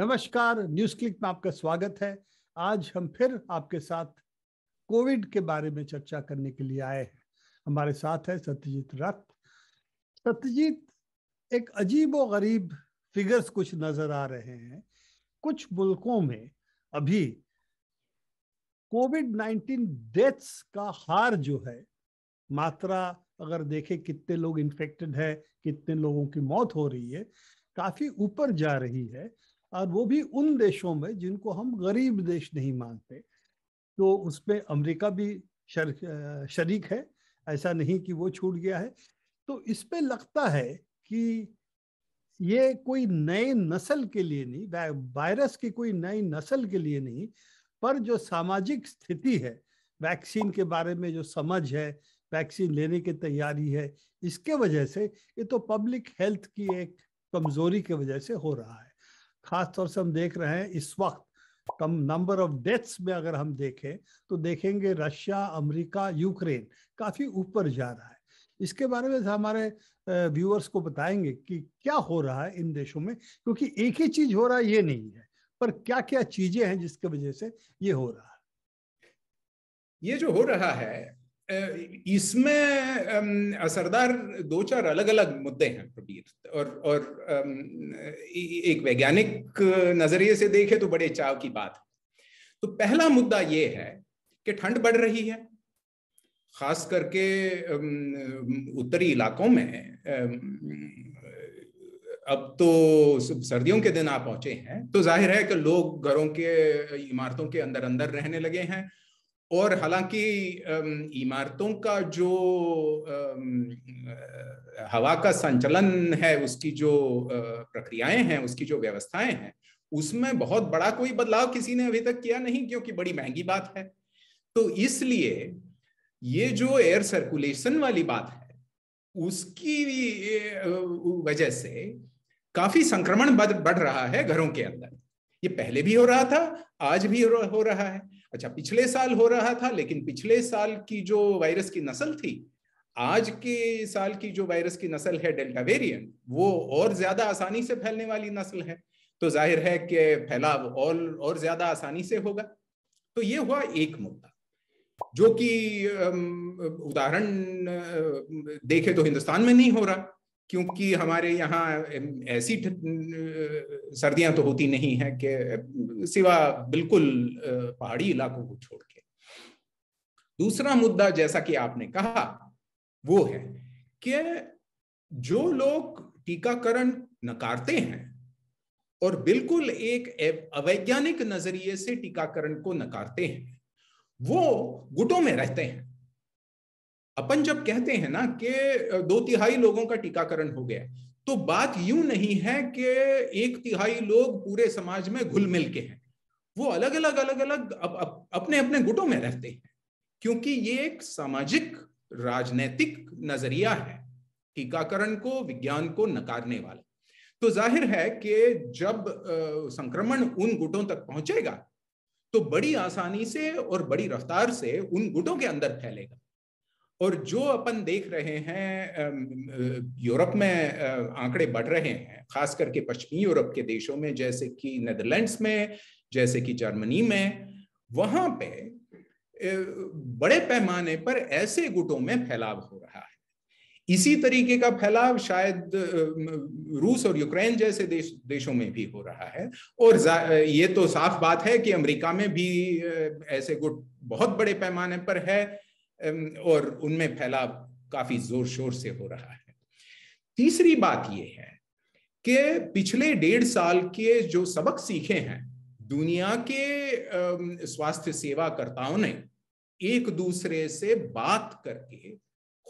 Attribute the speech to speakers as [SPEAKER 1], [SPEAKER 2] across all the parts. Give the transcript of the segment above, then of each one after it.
[SPEAKER 1] नमस्कार news click में आपका स्वागत है आज हम फिर आपके साथ कोविड के बारे में चर्चा करने के लिए आए हैं हमारे साथ है सत्यजीत रथ सत्यजीत एक अजीब व गरीब फिगर्स कुछ नजर आ रहे हैं कुछ मुल्कों में अभी कोविड नाइन्टीन डेथ्स का हार जो है मात्रा अगर देखे कितने लोग इन्फेक्टेड है कितने लोगों की मौत हो रही है काफी ऊपर जा रही है और वो भी उन देशों में जिनको हम गरीब देश नहीं मानते तो उसमें अमेरिका भी शर, शरीक है ऐसा नहीं कि वो छूट गया है तो इस पे लगता है कि ये कोई नए नस्ल के लिए नहीं वायरस की कोई नई नस्ल के लिए नहीं पर जो सामाजिक स्थिति है वैक्सीन के बारे में जो समझ है वैक्सीन लेने की तैयारी है इसके वजह से ये तो पब्लिक हेल्थ की एक कमजोरी के वजह से हो रहा है खास तौर से हम देख रहे हैं इस वक्त कम नंबर ऑफ डेथ्स में अगर हम देखें तो देखेंगे रशिया अमेरिका यूक्रेन काफी ऊपर जा रहा है इसके बारे में हमारे व्यूअर्स को बताएंगे कि क्या हो रहा है इन देशों में क्योंकि एक ही चीज हो रहा है ये नहीं है पर क्या क्या चीजें हैं जिसके वजह से ये हो रहा है ये जो हो रहा है इसमें
[SPEAKER 2] असरदार दो चार अलग अलग मुद्दे हैं प्रबीर और और एक वैज्ञानिक नजरिए से देखे तो बड़े चाव की बात है तो पहला मुद्दा ये है कि ठंड बढ़ रही है खास करके उत्तरी इलाकों में अब तो सर्दियों के दिन आ पहुंचे हैं तो जाहिर है कि लोग घरों के इमारतों के अंदर अंदर रहने लगे हैं और हालांकि इमारतों का जो हवा का संचलन है उसकी जो प्रक्रियाएं हैं उसकी जो व्यवस्थाएं हैं उसमें बहुत बड़ा कोई बदलाव किसी ने अभी तक किया नहीं क्योंकि बड़ी महंगी बात है तो इसलिए ये जो एयर सर्कुलेशन वाली बात है उसकी वजह से काफी संक्रमण बढ़ रहा है घरों के अंदर ये पहले भी हो रहा था आज भी हो रहा है अच्छा पिछले साल हो रहा था लेकिन पिछले साल की जो वायरस की नस्ल थी आज के साल की जो वायरस की नस्ल है डेल्टा वेरिएंट वो और ज्यादा आसानी से फैलने वाली नस्ल है तो जाहिर है कि फैलाव और और ज्यादा आसानी से होगा तो ये हुआ एक मुद्दा जो कि उदाहरण देखे तो हिंदुस्तान में नहीं हो रहा क्योंकि हमारे यहाँ ऐसी सर्दियां तो होती नहीं है कि सिवा बिल्कुल पहाड़ी इलाकों को छोड़ के दूसरा मुद्दा जैसा कि आपने कहा वो है कि जो लोग टीकाकरण नकारते हैं और बिल्कुल एक अवैज्ञानिक नजरिए से टीकाकरण को नकारते हैं वो गुटों में रहते हैं अपन जब कहते हैं ना कि दो तिहाई लोगों का टीकाकरण हो गया तो बात यूं नहीं है कि एक तिहाई लोग पूरे समाज में घुल मिल के हैं वो अलग अलग अलग अलग अप, अप, अपने अपने गुटों में रहते हैं क्योंकि ये एक सामाजिक राजनैतिक नजरिया है टीकाकरण को विज्ञान को नकारने वाला तो जाहिर है कि जब संक्रमण उन गुटों तक पहुंचेगा तो बड़ी आसानी से और बड़ी रफ्तार से उन गुटों के अंदर फैलेगा और जो अपन देख रहे हैं यूरोप में आंकड़े बढ़ रहे हैं खास करके पश्चिमी यूरोप के देशों में जैसे कि नेदरलैंड्स में जैसे कि जर्मनी में वहां पे बड़े पैमाने पर ऐसे गुटों में फैलाव हो रहा है इसी तरीके का फैलाव शायद रूस और यूक्रेन जैसे देश देशों में भी हो रहा है और ये तो साफ बात है कि अमेरिका में भी ऐसे गुट बहुत बड़े पैमाने पर है और उनमें फैलाव काफी जोर शोर से हो रहा है तीसरी बात यह है कि पिछले डेढ़ साल के जो सबक सीखे हैं दुनिया के स्वास्थ्य सेवाकर्ताओं ने एक दूसरे से बात करके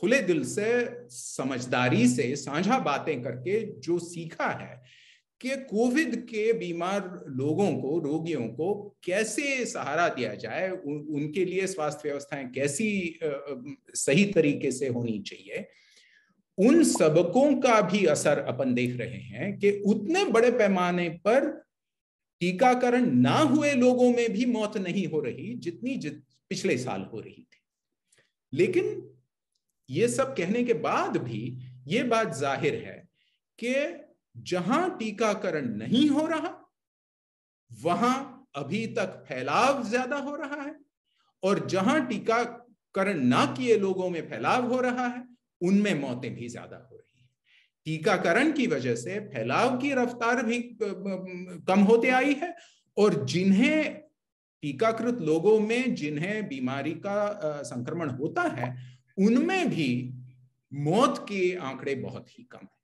[SPEAKER 2] खुले दिल से समझदारी से साझा बातें करके जो सीखा है कि कोविड के बीमार लोगों को रोगियों को कैसे सहारा दिया जाए उन, उनके लिए स्वास्थ्य व्यवस्थाएं कैसी आ, सही तरीके से होनी चाहिए उन सबकों का भी असर अपन देख रहे हैं कि उतने बड़े पैमाने पर टीकाकरण ना हुए लोगों में भी मौत नहीं हो रही जितनी जित, पिछले साल हो रही थी लेकिन ये सब कहने के बाद भी ये बात जाहिर है कि जहां टीकाकरण नहीं हो रहा वहां अभी तक फैलाव ज्यादा हो रहा है और जहां टीकाकरण ना किए लोगों में फैलाव हो रहा है उनमें मौतें भी ज्यादा हो रही है टीकाकरण की वजह से फैलाव की रफ्तार भी कम होते आई है और जिन्हें टीकाकृत लोगों में जिन्हें बीमारी का संक्रमण होता है उनमें भी मौत के आंकड़े बहुत ही कम है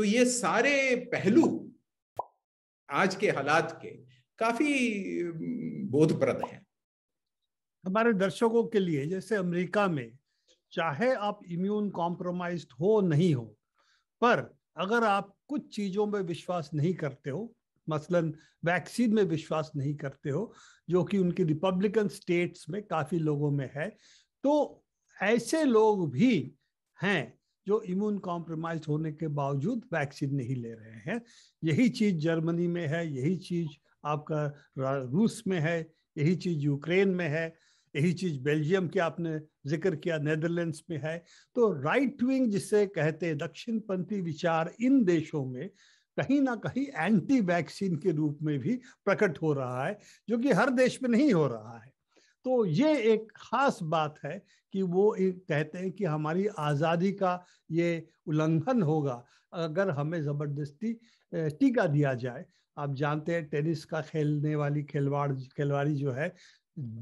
[SPEAKER 2] तो ये सारे पहलू आज के हालात के काफी बोधप्रद हैं
[SPEAKER 1] हमारे दर्शकों के लिए जैसे अमेरिका में चाहे आप इम्यून कॉम्प्रोमाइज हो नहीं हो पर अगर आप कुछ चीजों में विश्वास नहीं करते हो मसलन वैक्सीन में विश्वास नहीं करते हो जो कि उनकी रिपब्लिकन स्टेट्स में काफी लोगों में है तो ऐसे लोग भी हैं जो इम्यून कॉम्प्रोमाइज होने के बावजूद वैक्सीन नहीं ले रहे हैं यही चीज जर्मनी में है यही चीज आपका रूस में है यही चीज यूक्रेन में है यही चीज बेल्जियम की आपने जिक्र किया नेदरलैंड्स में है तो राइट विंग जिसे कहते हैं दक्षिणपंथी विचार इन देशों में कहीं ना कहीं एंटी वैक्सीन के रूप में भी प्रकट हो रहा है जो कि हर देश में नहीं हो रहा है तो ये एक खास बात है कि वो कहते हैं कि हमारी आज़ादी का ये उल्लंघन होगा अगर हमें ज़बरदस्ती टीका दिया जाए आप जानते हैं टेनिस का खेलने वाली खिलवाड़ खिलवाड़ी जो है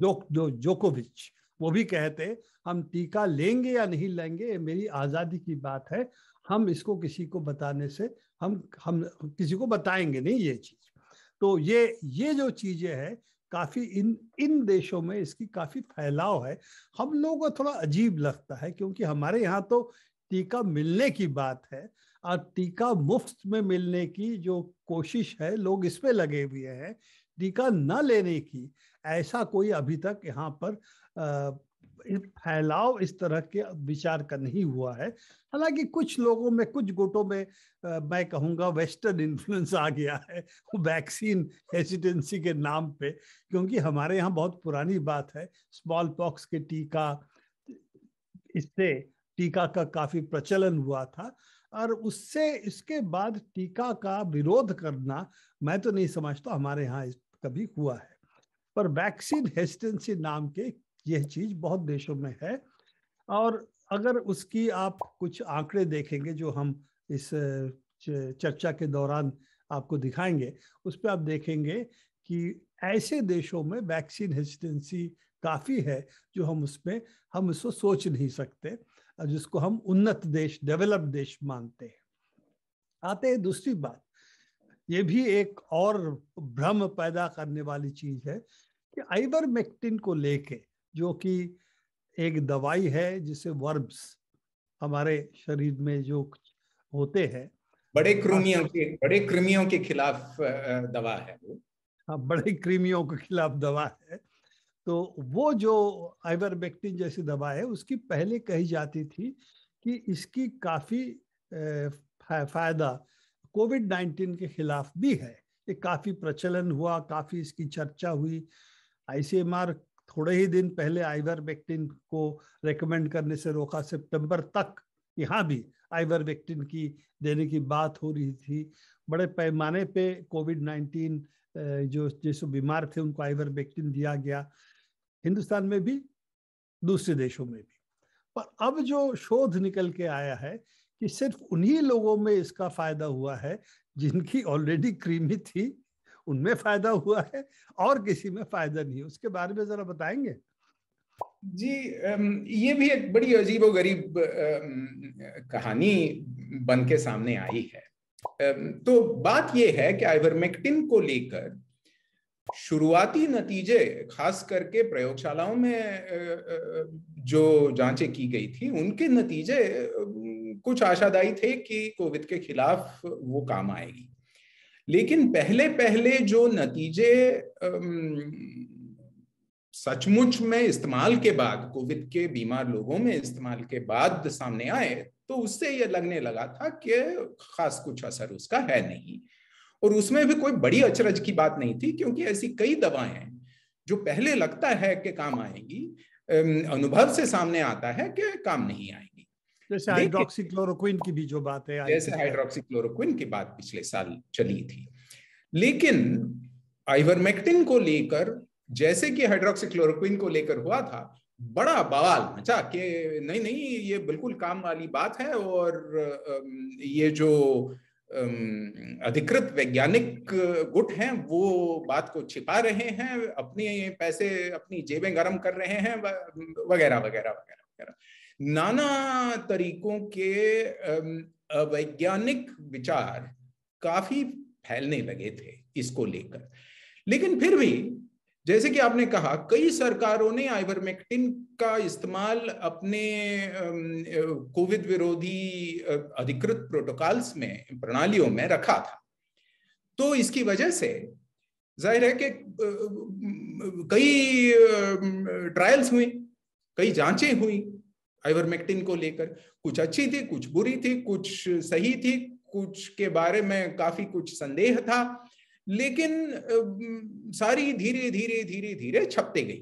[SPEAKER 1] जोक जो जोकोविच वो भी कहते हम टीका लेंगे या नहीं लेंगे ये मेरी आज़ादी की बात है हम इसको किसी को बताने से हम हम किसी को बताएंगे नहीं ये चीज़ तो ये ये जो चीज़ें हैं काफी इन इन देशों में इसकी काफी फैलाव है हम लोगों को थोड़ा अजीब लगता है क्योंकि हमारे यहाँ तो टीका मिलने की बात है और टीका मुफ्त में मिलने की जो कोशिश है लोग इस पे लगे हुए हैं टीका न लेने की ऐसा कोई अभी तक यहाँ पर फैलाव इस तरह के विचार का नहीं हुआ है हालांकि कुछ लोगों में कुछ गुटों में आ, मैं कहूंगा वेस्टर्न इन्फ्लुएंस आ गया है वैक्सीन हेजिटेंसी के नाम पे क्योंकि हमारे यहाँ बहुत पुरानी बात है स्मॉल पॉक्स के टीका इससे टीका का काफी प्रचलन हुआ था और उससे इसके बाद टीका का विरोध करना मैं तो नहीं समझता हमारे यहाँ कभी हुआ है पर वैक्सीन हेसिडेंसी नाम के यह चीज बहुत देशों में है और अगर उसकी आप कुछ आंकड़े देखेंगे जो हम इस चर्चा के दौरान आपको दिखाएंगे उस पर आप देखेंगे कि ऐसे देशों में वैक्सीन हेजिटेंसी काफ़ी है जो हम उसमें हम इसको सोच नहीं सकते जिसको हम उन्नत देश डेवलप्ड देश मानते हैं आते हैं दूसरी बात ये भी एक और भ्रम पैदा करने वाली चीज है कि मेक्टिन को लेके जो कि एक दवाई है जिसे वर्ब्स हमारे शरीर में जो होते हैं बड़े कृमियों के बड़े कृमियों के
[SPEAKER 2] खिलाफ दवा है
[SPEAKER 1] हाँ बड़े कृमियों के खिलाफ दवा है तो वो जो आइवरबेक्टिन जैसी दवा है उसकी पहले कही जाती थी कि इसकी काफ़ी फायदा कोविड नाइन्टीन के खिलाफ भी है ये काफ़ी प्रचलन हुआ काफ़ी इसकी चर्चा हुई आईसीएमआर थोड़े ही दिन पहले आइवर वैक्टिन को रेकमेंड करने से रोका सितंबर तक यहाँ भी आइवर वैक्टिन की देने की बात हो रही थी बड़े पैमाने पे कोविड नाइन्टीन जो जैसे बीमार थे उनको आइवर वैक्टिन दिया गया हिंदुस्तान में भी दूसरे देशों में भी पर अब जो शोध निकल के आया है कि सिर्फ उन्हीं लोगों में इसका फायदा हुआ है जिनकी ऑलरेडी क्रीमी थी उनमें फायदा हुआ है और किसी में फायदा नहीं उसके बारे में जरा बताएंगे जी ये भी एक बड़ी अजीब और गरीब
[SPEAKER 2] कहानी बन के सामने आई है तो बात यह है कि आइवरमेक्टिन को लेकर शुरुआती नतीजे खास करके प्रयोगशालाओं में जो जांचें की गई थी उनके नतीजे कुछ आशादायी थे कि कोविड के खिलाफ वो काम आएगी लेकिन पहले पहले जो नतीजे सचमुच में इस्तेमाल के बाद कोविड के बीमार लोगों में इस्तेमाल के बाद सामने आए तो उससे यह लगने लगा था कि खास कुछ असर उसका है नहीं और उसमें भी कोई बड़ी अचरज की बात नहीं थी क्योंकि ऐसी कई दवाएं जो पहले लगता है कि काम आएंगी अनुभव से सामने आता है कि काम नहीं आएंगे जैसे
[SPEAKER 1] हाइड्रोक्सीक्लोरोक्विन की भी जो बात है जैसे
[SPEAKER 2] हाइड्रोक्सीक्लोरोक्विन की बात पिछले साल चली थी लेकिन आइवरमेक्टिन को लेकर जैसे कि हाइड्रोक्सीक्लोरोक्विन को लेकर हुआ था बड़ा बवाल मचा कि नहीं नहीं ये बिल्कुल काम वाली बात है और ये जो अधिकृत वैज्ञानिक गुट हैं वो बात को छिपा रहे हैं अपने पैसे अपनी जेबें गर्म कर रहे हैं वगैरह वगैरह वगैरह वगैरह नाना तरीकों के वैज्ञानिक विचार काफी फैलने लगे थे इसको लेकर लेकिन फिर भी जैसे कि आपने कहा कई सरकारों ने आइवरमेक्टिन का इस्तेमाल अपने कोविड विरोधी अधिकृत प्रोटोकॉल्स में प्रणालियों में रखा था तो इसकी वजह से जाहिर है कि कई ट्रायल्स हुई कई जांचें हुई आइवरमेक्टिन को लेकर कुछ अच्छी थी कुछ बुरी थी कुछ सही थी कुछ के बारे में काफी कुछ संदेह था लेकिन सारी धीरे धीरे धीरे धीरे छपते गई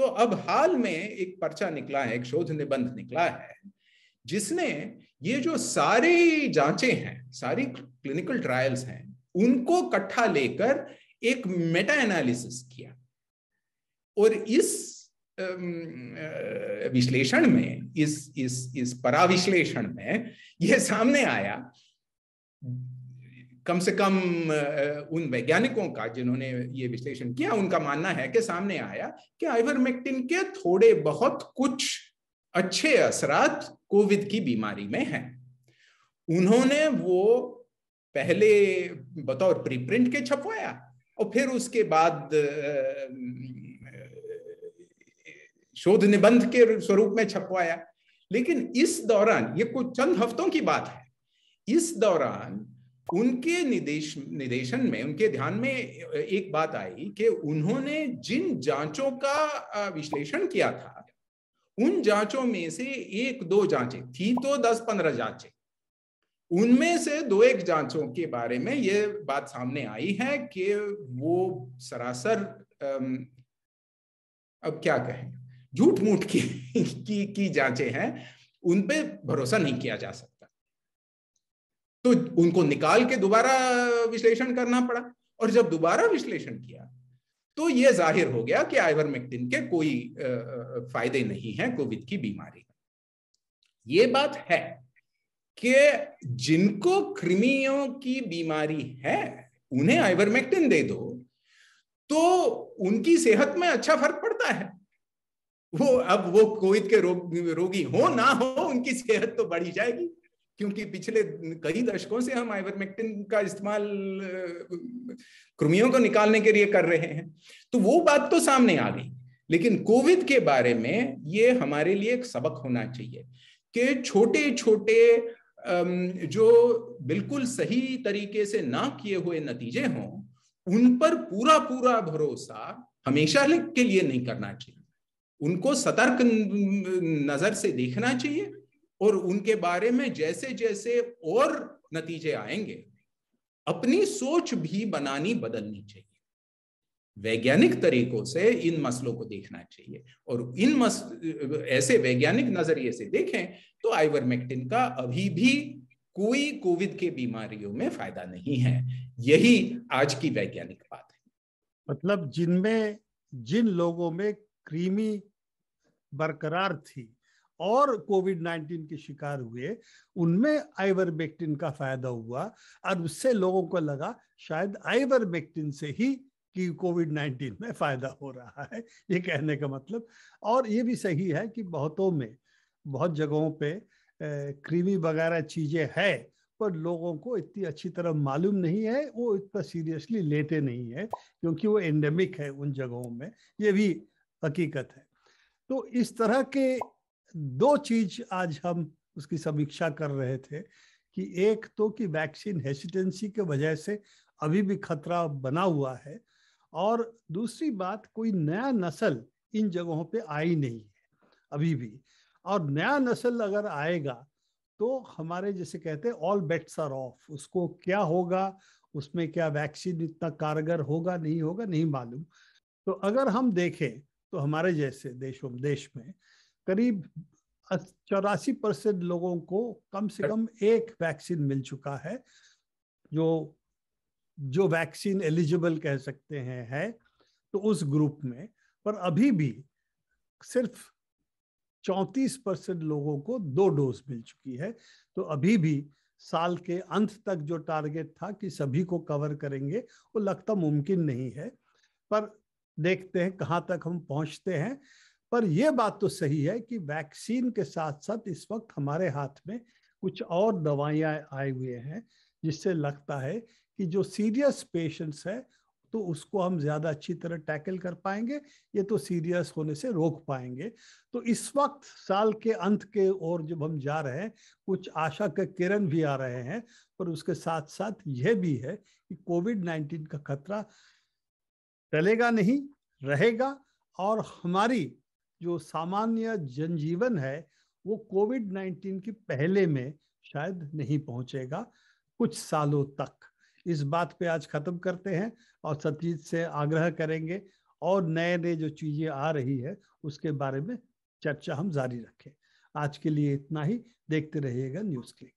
[SPEAKER 2] तो अब हाल में एक पर्चा निकला है एक शोध निबंध निकला है जिसने ये जो सारी जांचे हैं सारी क्लिनिकल ट्रायल्स हैं उनको इकट्ठा लेकर एक मेटा एनालिसिस किया और इस विश्लेषण में इस इस इस पराविश्लेषण में यह सामने आया कम से कम उन वैज्ञानिकों का जिन्होंने ये विश्लेषण किया उनका मानना है कि सामने आया कि आइवरमेक्टिन के थोड़े बहुत कुछ अच्छे असरात कोविड की बीमारी में हैं उन्होंने वो पहले बतौर प्रीप्रिंट के छपवाया और फिर उसके बाद शोध निबंध के स्वरूप में छपवाया लेकिन इस दौरान ये कुछ चंद हफ्तों की बात है इस दौरान उनके निदेश निदेशन में उनके ध्यान में एक बात आई कि उन्होंने जिन जांचों का विश्लेषण किया था उन जांचों में से एक दो जांचें थी तो दस पंद्रह जांचें उनमें से दो एक जांचों के बारे में ये बात सामने आई है कि वो सरासर अब क्या कहें झूठ मूठ की की, की जांचें हैं उन पे भरोसा नहीं किया जा सकता तो उनको निकाल के दोबारा विश्लेषण करना पड़ा और जब दोबारा विश्लेषण किया तो यह जाहिर हो गया कि आइवरमेक्टिन के कोई फायदे नहीं है कोविड की बीमारी ये बात है कि जिनको कृमियों की बीमारी है उन्हें आइवरमेक्टिन दे दो तो उनकी सेहत में अच्छा फर्क पड़ता है वो अब वो कोविड के रोग रोगी हो ना हो उनकी सेहत तो बढ़ी जाएगी क्योंकि पिछले कई दशकों से हम आइवरमेक्टिन का इस्तेमाल कृमियों को निकालने के लिए कर रहे हैं तो वो बात तो सामने आ गई लेकिन कोविड के बारे में ये हमारे लिए एक सबक होना चाहिए कि छोटे छोटे जो बिल्कुल सही तरीके से ना किए हुए नतीजे हों उन पर पूरा पूरा भरोसा हमेशा के लिए नहीं करना चाहिए उनको सतर्क नजर से देखना चाहिए और उनके बारे में जैसे जैसे और नतीजे आएंगे अपनी सोच भी बनानी बदलनी चाहिए वैज्ञानिक तरीकों से इन मसलों को देखना चाहिए और इन मस ऐसे वैज्ञानिक नजरिए से देखें तो मैक्टिन का अभी भी कोई कोविड के बीमारियों में फायदा नहीं है यही आज की वैज्ञानिक बात है
[SPEAKER 1] मतलब जिनमें जिन लोगों में क्रीमी बरकरार थी और कोविड 19 के शिकार हुए उनमें आइवरमेक्टिन का फायदा हुआ और उससे लोगों को लगा शायद आइवरमेक्टिन से ही कि कोविड 19 में फायदा हो रहा है ये कहने का मतलब और ये भी सही है कि बहुतों में बहुत जगहों पे क्रीमी वगैरह चीजें है पर लोगों को इतनी अच्छी तरह मालूम नहीं है वो इतना सीरियसली लेते नहीं है क्योंकि वो एंडेमिक है उन जगहों में ये भी हकीकत है तो इस तरह के दो चीज आज हम उसकी समीक्षा कर रहे थे कि एक तो कि वैक्सीन हेसिटेंसी के वजह से अभी भी खतरा बना हुआ है और दूसरी बात कोई नया नस्ल इन जगहों पे आई नहीं है अभी भी और नया नस्ल अगर आएगा तो हमारे जैसे कहते हैं ऑल बेट्स आर ऑफ उसको क्या होगा उसमें क्या वैक्सीन इतना कारगर होगा नहीं होगा नहीं मालूम तो अगर हम देखें तो हमारे जैसे देशों देश में करीब चौरासी परसेंट लोगों को कम से कम एक वैक्सीन मिल चुका है जो जो वैक्सीन एलिजिबल कह सकते हैं है तो उस ग्रुप में पर अभी भी सिर्फ चौतीस परसेंट लोगों को दो डोज मिल चुकी है तो अभी भी साल के अंत तक जो टारगेट था कि सभी को कवर करेंगे वो लगता मुमकिन नहीं है पर देखते हैं कहाँ तक हम पहुँचते हैं पर यह बात तो सही है कि वैक्सीन के साथ साथ इस वक्त हमारे हाथ में कुछ और दवाइयाँ आए हुए हैं जिससे लगता है कि जो सीरियस पेशेंट्स है तो उसको हम ज़्यादा अच्छी तरह टैकल कर पाएंगे ये तो सीरियस होने से रोक पाएंगे तो इस वक्त साल के अंत के ओर जब हम जा रहे हैं कुछ आशा के किरण भी आ रहे हैं पर उसके साथ साथ यह भी है कि कोविड नाइन्टीन का खतरा टलेगा नहीं रहेगा और हमारी जो सामान्य जनजीवन है वो कोविड नाइन्टीन की पहले में शायद नहीं पहुंचेगा कुछ सालों तक इस बात पे आज ख़त्म करते हैं और सतीज से आग्रह करेंगे और नए नए जो चीज़ें आ रही है उसके बारे में चर्चा हम जारी रखें आज के लिए इतना ही देखते रहिएगा न्यूज़ क्लिक